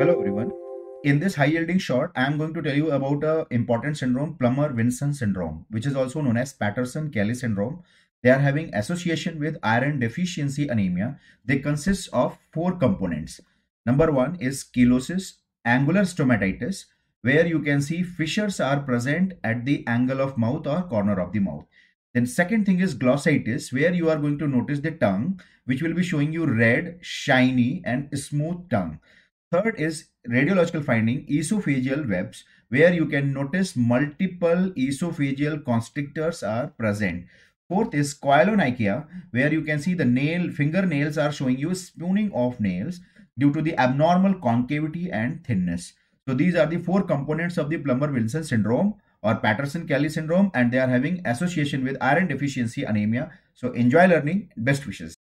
Hello everyone. In this high yielding short, I am going to tell you about a important syndrome, Plummer-Winson syndrome, which is also known as Patterson-Kelly syndrome. They are having association with iron deficiency anemia. They consist of four components. Number one is chelosis, angular stomatitis, where you can see fissures are present at the angle of mouth or corner of the mouth. Then second thing is glossitis, where you are going to notice the tongue, which will be showing you red, shiny and smooth tongue. Third is radiological finding esophageal webs where you can notice multiple esophageal constrictors are present. Fourth is coelonychia where you can see the nail fingernails are showing you spooning of nails due to the abnormal concavity and thinness. So these are the four components of the Plummer-Wilson syndrome or Patterson-Kelly syndrome and they are having association with iron deficiency anemia. So enjoy learning. Best wishes.